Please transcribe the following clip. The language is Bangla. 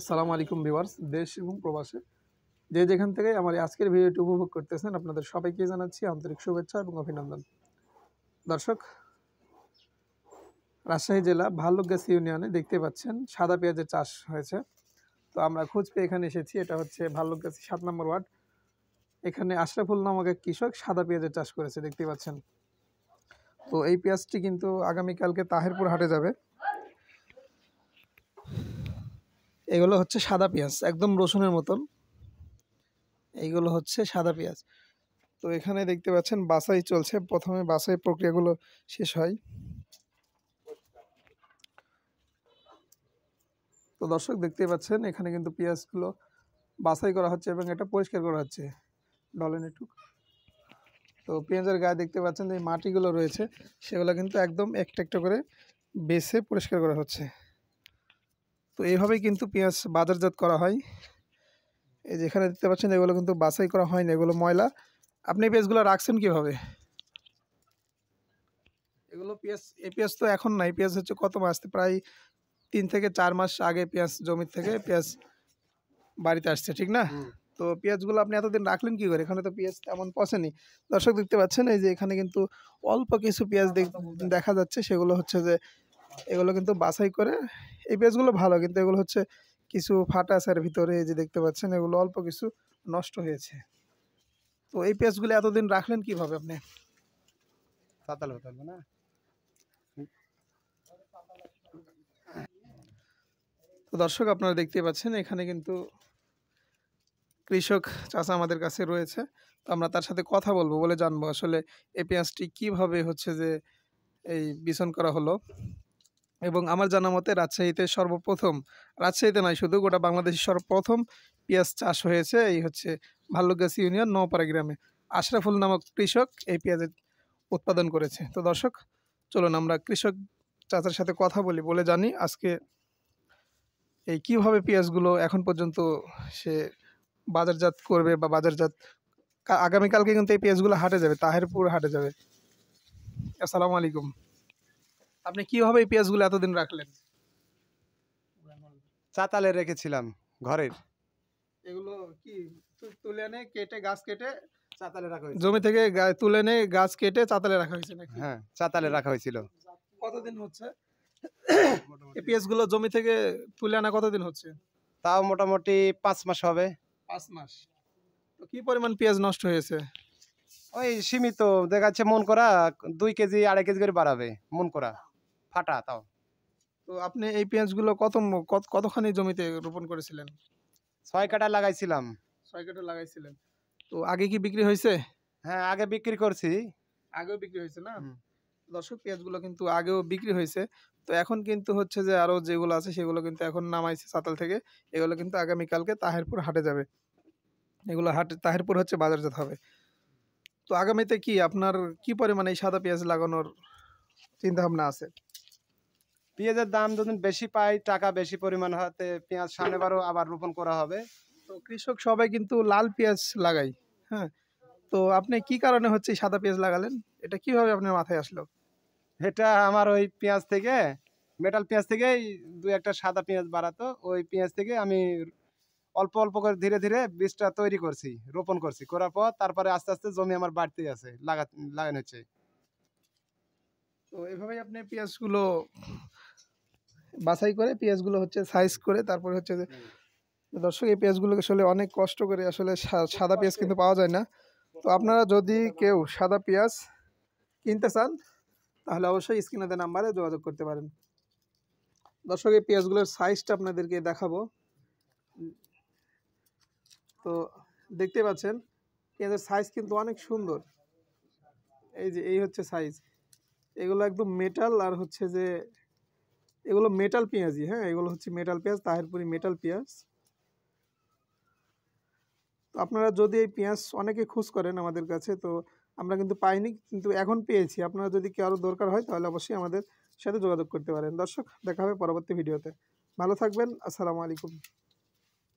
আসসালামু আলাইকুম ভিউয়ার্স দেশ এবং প্রবাসে যে যেখান থেকে আমার আজকের ভিডিওটি উপভোগ করতেছেন আপনাদের সবাইকে জানাচ্ছি আন্তরিক শুভেচ্ছা এবং অভিনন্দন দর্শক রাজশাহী জেলা ভাল্লুকগাছি ইউনিয়নে দেখতে পাচ্ছেন সাদা পেঁয়াজের চাষ হয়েছে তো আমরা খোঁজ পেয়ে এখানে এসেছি এটা হচ্ছে ভাল্লুকগাছি সাত নম্বর ওয়ার্ড এখানে আশরাফুল নামক এক কৃষক সাদা পেঁয়াজের চাষ করেছে দেখতে পাচ্ছেন তো এই পেঁয়াজটি কিন্তু আগামীকালকে তাহেরপুর হাটে যাবে এগুলো হচ্ছে সাদা পেঁয়াজ একদম রসুনের মতন এইগুলো হচ্ছে সাদা পেঁয়াজ তো এখানে দেখতে পাচ্ছেন বাসাই চলছে প্রথমে বাসাই প্রক্রিয়াগুলো শেষ হয় তো দর্শক দেখতে পাচ্ছেন এখানে কিন্তু পেঁয়াজগুলো বাছাই করা হচ্ছে এবং এটা পরিষ্কার করা হচ্ছে ডলেন একটু তো পেঁয়াজের গায়ে দেখতে পাচ্ছেন যে মাটিগুলো রয়েছে সেগুলো কিন্তু একদম একটা একটা করে বেছে পরিষ্কার করা হচ্ছে তো এইভাবেই কিন্তু পেঁয়াজ বাজারজাত করা হয় এই যেখানে দেখতে পাচ্ছেন এগুলো কিন্তু বাছাই করা হয় না এগুলো ময়লা আপনি পেঁয়াজগুলো রাখছেন কিভাবে এগুলো পেঁয়াজ এ পেঁয়াজ তো এখন নাই পেঁয়াজ হচ্ছে কত মাস প্রায় তিন থেকে চার মাস আগে পেঁয়াজ জমির থেকে পেঁয়াজ বাড়িতে আসছে ঠিক না তো পেঁয়াজগুলো আপনি এতদিন রাখলেন কি করে এখানে তো পেঁয়াজ তেমন পশেনি দর্শক দেখতে পাচ্ছেন এই যে এখানে কিন্তু অল্প কিছু পেঁয়াজ হ্যাঁ, দেখা যাচ্ছে সেগুলো হচ্ছে যে এগুলো কিন্তু বাছাই করে এই পেজগুলো ভালো কিন্তু এগুলো হচ্ছে কিছু ফাটা আছে ভিতরে যে দেখতে পাচ্ছেন এগুলো অল্প কিছু নষ্ট হয়েছে তো এই পেজগুলো এতদিন রাখলেন কিভাবে আপনি পাতাল না তো দর্শক আপনারা দেখতে পাচ্ছেন এখানে কিন্তু কৃষক চাষা আমাদের কাছে রয়েছে তো আমরা তার সাথে কথা বলবো বলে জানবো আসলে এই পেঁয়াজটি কিভাবে হচ্ছে যে এই বিছন করা হলো এবং আমার জানা মতে রাজশাহীতে সর্বপ্রথম রাজশাহীতে নয় শুধু গোটা বাংলাদেশের সর্বপ্রথম পেঁয়াজ চাষ হয়েছে এই হচ্ছে ভাল্লুকগাছি ইউনিয়ন নওপাড়া গ্রামে আশরাফুল নামক কৃষক এই পেঁয়াজের উৎপাদন করেছে তো দর্শক চলুন আমরা কৃষক চাচার সাথে কথা বলি বলে জানি আজকে এই কীভাবে পেঁয়াজগুলো এখন পর্যন্ত সে বাজারজাত করবে বা বাজারজাত আগামীকালকে কিন্তু এই পেঁয়াজগুলো হাটে যাবে তাহেরপুর হাটে যাবে আসসালামু আলাইকুম আপনি কিভাবে এই পেঁয়াজগুলো এতদিন রাখলেন চাতালে রেখেছিলাম ঘরের এগুলো কি তুলে এনে কেটে গাছ কেটে চাতালে রাখা হয়েছে জমি থেকে তুলে এনে গাছ কেটে চাতালে রাখা হয়েছে নাকি হ্যাঁ চাতালে রাখা হয়েছিল কতদিন হচ্ছে এই পেঁয়াজগুলো জমি থেকে তুলে আনা কতদিন হচ্ছে তাও মোটামুটি পাঁচ মাস হবে পাঁচ মাস তো কি পরিমাণ পেঁয়াজ নষ্ট হয়েছে ওই সীমিত দেখাচ্ছে মন করা দুই কেজি আড়াই কেজি করে বাড়াবে মন করা ফাটা তাও তো আপনি এই পেঁয়াজগুলো কত কতখানি জমিতে রোপণ করেছিলেন ছয় কাটা লাগাইছিলাম ছয় কাটা লাগাইছিলেন তো আগে কি বিক্রি হয়েছে হ্যাঁ আগে বিক্রি করছি আগেও বিক্রি হয়েছে না দর্শক পেঁয়াজগুলো কিন্তু আগেও বিক্রি হয়েছে তো এখন কিন্তু হচ্ছে যে আরও যেগুলো আছে সেগুলো কিন্তু এখন নামাইছে সাতাল থেকে এগুলো কিন্তু আগামীকালকে তাহেরপুর হাটে যাবে এগুলো হাটে তাহেরপুর হচ্ছে বাজারজাত হবে তো আগামীতে কি আপনার কি পরিমাণে এই সাদা পেঁয়াজ লাগানোর চিন্তাভাবনা আছে পেঁয়াজের দাম যখন বেশি পাই টাকা বেশি পরিমাণ হতে পেঁয়াজ বারো আবার রোপণ করা হবে তো কৃষক সবাই কিন্তু লাল পেঁয়াজ লাগাই হ্যাঁ তো আপনি কি কারণে হচ্ছে সাদা পেঁয়াজ লাগালেন এটা কিভাবে আপনার মাথায় আসলো এটা আমার ওই পেঁয়াজ থেকে মেটাল পেঁয়াজ থেকেই দু একটা সাদা পেঁয়াজ বাড়াতো ওই পেঁয়াজ থেকে আমি অল্প অল্প করে ধীরে ধীরে বীজটা তৈরি করছি রোপণ করছি করার পর তারপরে আস্তে আস্তে জমি আমার বাড়তে আছে লাগা লাগানো হচ্ছে তো এভাবেই আপনি পেঁয়াজগুলো বাছাই করে পেঁয়াজগুলো হচ্ছে সাইজ করে তারপরে হচ্ছে যে দর্শক এই পেঁয়াজগুলোকে আসলে অনেক কষ্ট করে আসলে সাদা পেঁয়াজ কিন্তু পাওয়া যায় না তো আপনারা যদি কেউ সাদা পেঁয়াজ কিনতে চান তাহলে অবশ্যই স্ক্রিনাদের নাম্বারে যোগাযোগ করতে পারেন দর্শক এই পেঁয়াজগুলোর সাইজটা আপনাদেরকে দেখাবো তো দেখতে পাচ্ছেন পেঁয়াজের সাইজ কিন্তু অনেক সুন্দর এই যে এই হচ্ছে সাইজ এগুলো একদম মেটাল আর হচ্ছে যে এগুলো মেটাল পেঁয়াজি হ্যাঁ এগুলো হচ্ছে মেটাল পেঁয়াজ তাহেরপুরি মেটাল পেঁয়াজ তো আপনারা যদি এই পেঁয়াজ অনেকে খোঁজ করেন আমাদের কাছে তো আমরা কিন্তু পাইনি কিন্তু এখন পেয়েছি আপনারা যদি কি আরও দরকার হয় তাহলে অবশ্যই আমাদের সাথে যোগাযোগ করতে পারেন দর্শক দেখা হবে পরবর্তী ভিডিওতে ভালো থাকবেন আসসালামু আলাইকুম